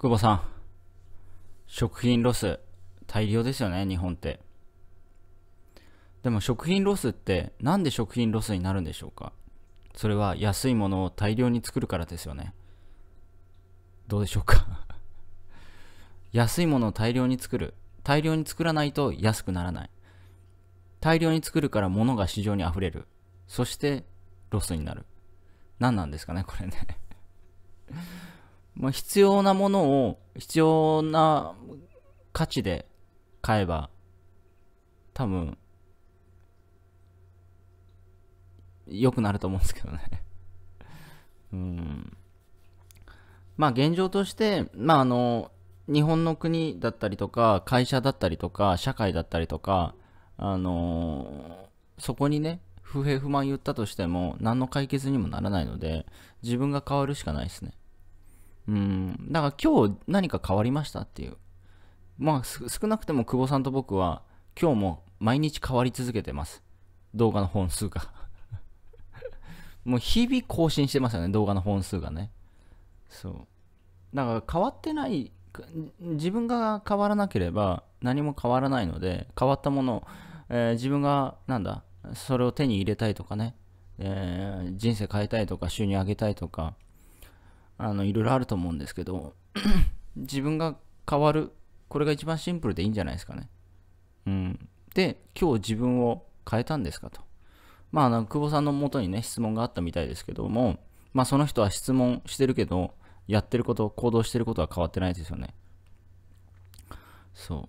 久保さん、食品ロス、大量ですよね、日本って。でも食品ロスって、なんで食品ロスになるんでしょうかそれは安いものを大量に作るからですよね。どうでしょうか 安いものを大量に作る。大量に作らないと安くならない。大量に作るから物が市場に溢れる。そして、ロスになる。何なんですかね、これねまあ、必要なものを必要な価値で買えば多分良くなると思うんですけどね うんまあ現状としてまああの日本の国だったりとか会社だったりとか社会だったりとかあのー、そこにね不平不満言ったとしても何の解決にもならないので自分が変わるしかないですねうん。だから今日何か変わりましたっていう。まあ、少なくても久保さんと僕は今日も毎日変わり続けてます。動画の本数が もう日々更新してますよね、動画の本数がね。そう。だから変わってない、自分が変わらなければ何も変わらないので、変わったものえー、自分が、なんだ、それを手に入れたいとかね、えー、人生変えたいとか、収入上げたいとか、あのいろいろあると思うんですけど 自分が変わるこれが一番シンプルでいいんじゃないですかね。うん、で今日自分を変えたんですかと。まあ、久保さんのもとにね質問があったみたいですけども、まあ、その人は質問してるけどやってること行動してることは変わってないですよね。そ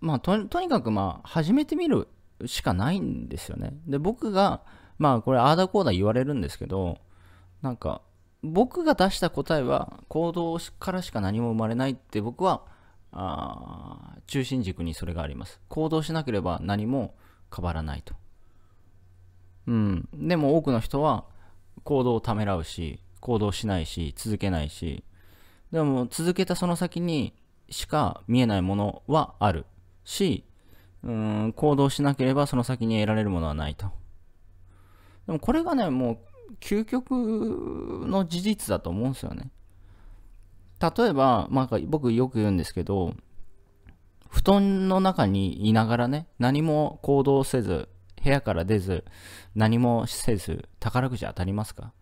うまあとにかくまあ始めてみるしかないんですよね。で僕がまあこれああだこうだ言われるんですけどなんか僕が出した答えは行動からしか何も生まれないって僕はあ中心軸にそれがあります行動しなければ何も変わらないとうんでも多くの人は行動をためらうし行動しないし続けないしでも続けたその先にしか見えないものはあるしうん行動しなければその先に得られるものはないとでもこれがねもう究極の事実だと思うんですよね。例えば、まあ、僕よく言うんですけど、布団の中にいながらね、何も行動せず、部屋から出ず、何もせず、宝くじ当たりますか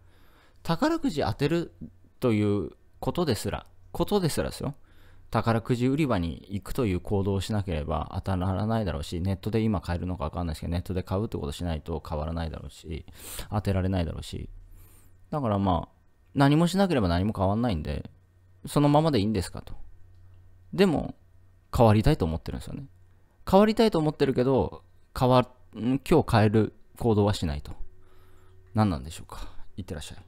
宝くじ当てるということですら、ことですらですよ。宝くじ売り場に行くという行動をしなければ当たらないだろうし、ネットで今買えるのか分かんないですけど、ネットで買うってことしないと変わらないだろうし、当てられないだろうし。だからまあ、何もしなければ何も変わんないんで、そのままでいいんですかと。でも、変わりたいと思ってるんですよね。変わりたいと思ってるけど、変わ、今日変える行動はしないと。何なんでしょうか。いってらっしゃい。